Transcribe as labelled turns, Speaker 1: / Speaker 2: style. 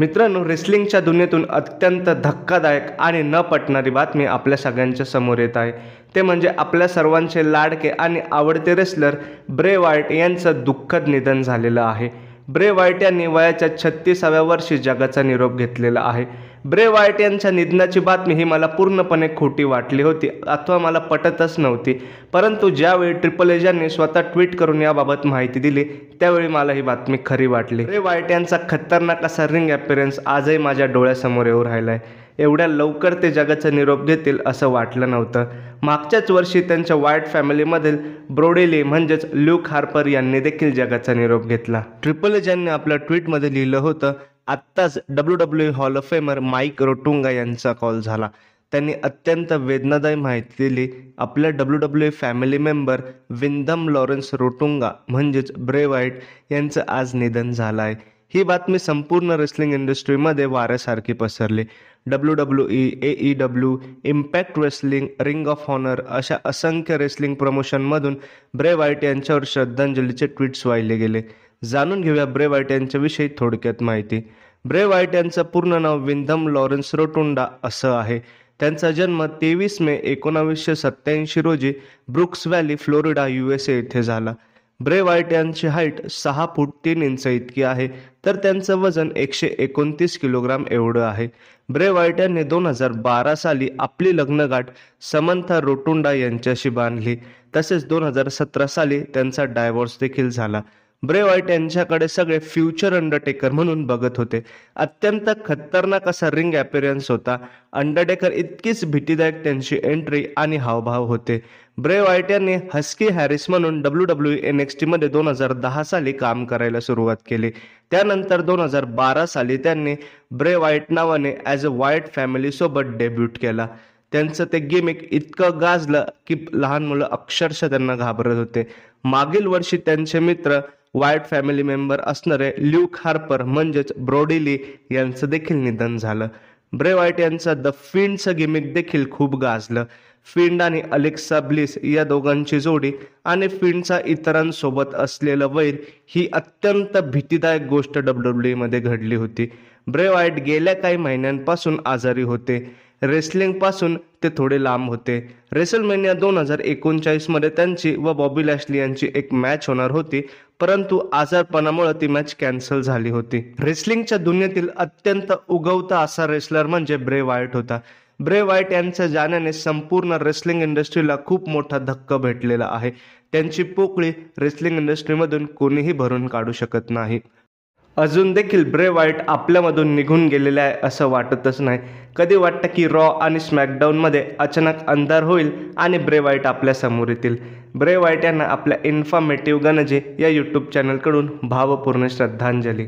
Speaker 1: मित्रांनो रेसलिंगच्या दुनियेतून अत्यंत धक्कादायक आणि न पटणारी बातमी आपल्या सगळ्यांच्या समोर येत आहे ते म्हणजे आपल्या सर्वांचे लाडके आणि आवडते रेसलर ब्रे वाईट यांचं दुःखद निधन झालेलं आहे ब्रे वाईट यांनी वयाच्या छत्तीसाव्या वर्षी जगाचा निरोप घेतलेला आहे ब्रे वाईट यांच्या निधनाची बातमी ही मला पूर्णपणे खोटी वाटली होती अथवा मला पटतच नव्हती परंतु ज्यावेळी ट्रिपल एज यांनी स्वतः ट्विट करून याबाबत माहिती दिली त्यावेळी मला ही बातमी खरी वाटली ब्रे वाईट यांचा खतरनाक असा रिंग अपिअरन्स आजही माझ्या डोळ्यासमोर येऊ राहिला आहे एवढ्या लवकर ते जगाचा निरोप घेतील असं वाटलं नव्हतं मागच्याच वर्षी त्यांच्या वाईट फॅमिलीमधील ब्रोडेली म्हणजेच ल्यूक हार्पर यांनी देखील जगाचा निरोप घेतला ट्रिपल एच यांनी आपल्या ट्विटमध्ये लिहिलं होतं आत्ताच W W hall of famer Mike Rotunda यांचा कॉल झाला त्यांनी अत्यंत वेदनादायी माहिती दिली आपल्या W W family member Windham Lawrence Rotunda म्हणजेच ब्रे व्हाईट यांचं आज निधन झालं आहे ही बातमी संपूर्ण रेसलिंग इंडस्ट्रीमध्ये वाऱ्यासारखी पसरली W W E A E W impact wrestling ring of honour अशा असंख्य रेसलिंग प्रमोशनमधून ब्रे वाईट यांच्यावर श्रद्धांजलीचे ट्विट्स वाहिले गेले जाणून घेऊया ब्रे वाईट यांच्याविषयी थोडक्यात माहिती ब्रे वाईट यांचं पूर्ण नाव विंधम लॉरेन्स रोटुंडा असं आहे त्यांचा जन्म तेवीस मे एकोणावीसशे सत्त्याऐंशी रोजी Brooksville Florida U S A येथे झाला ब्रे यांची हाईट सहा फूट तीन इंच इतकी आहे तर त्यांचं वजन एकशे एकोणतीस किलोग्राम एवढं आहे ब्रेवाईट यांनी दोन हजार बारा साली आपली लग्नगाठ समंथा रोटुंडा यांच्याशी बांधली तसेच दोन हजार सतरा साली त्यांचा डायव्हर्स देखील झाला ब्रे वाईट यांच्याकडे सगळे फ्युचर अंडरटेकर म्हणून बघत होते अत्यंत खतरनाक असा रिंग अपिअरन्स होता अंडरटेकर इतकीच भीतीदायक त्यांची एंट्री आणि हावभाव होते ब्रे वाईट यांनी हस्की हॅरिस म्हणून W W N X T मध्ये दोन हजार दहा साली काम करायला सुरुवात केली त्यानंतर दोन हजार बारा साली त्यांनी ब्रे वाईट नावाने ॲज अ वाईट फॅमिली सोबत डेब्यूट केला त्यांचं ते गिमिक इतकं गाजलं की लहान मुलं अक्षरशः त्यांना घाबरत होते मागील वर्षी त्यांचे मित्र वाईट फॅमिली मेंबर असणारे ल्यूक हार्पर म्हणजेच ब्रॉडिली यांचं देखील निधन झालं ब्रे वाईट यांचं द फिंडचं गिमिक देखील खूप गाजलं फिंड आणि अलेक्सा ब्लिस या दोघांची जोडी आणि फिंडचा इतरांसोबत असलेलं वैर ही अत्यंत भीतीदायक गोष्ट डब्ल्यू मध्ये घडली होती ब्रे वाईट गेल्या काही महिन्यांपासून आजारी होते रेसलिंगपासून ते थोडे लांब होते रेसलमेनिया दोन हजार एकोणचाळीसमध्ये त्यांची व बॉबी लॅशली यांची एक मॅच होणार होती परंतु आजारपणामुळे ती मॅच कॅन्सल झाली होती रेसलिंगच्या दुनियेतील अत्यंत उगवता असा रेसलर म्हणजे ब्रे वाईट होता ब्रे वाईट यांच्या जाण्याने संपूर्ण रेसलिंग इंडस्ट्रीला खूप मोठा धक्का भेटलेला आहे त्यांची पोकळी रेसलिंग इंडस्ट्रीमधून कोणीही भरून काढू शकत नाही अजून देखील ब्रे वाईट आपल्यामधून निघून गेलेले आहे असं वाटतच नाही कधी वाटतं की रॉ आणि स्मॅकडाऊनमध्ये अचानक अंधार होईल आणि ब्रे वाईट आपल्यासमोर येतील ब्रे वाईट यांना आपल्या इन्फॉर्मेटिव्ह गणजे या यूट्यूब चॅनलकडून भावपूर्ण श्रद्धांजली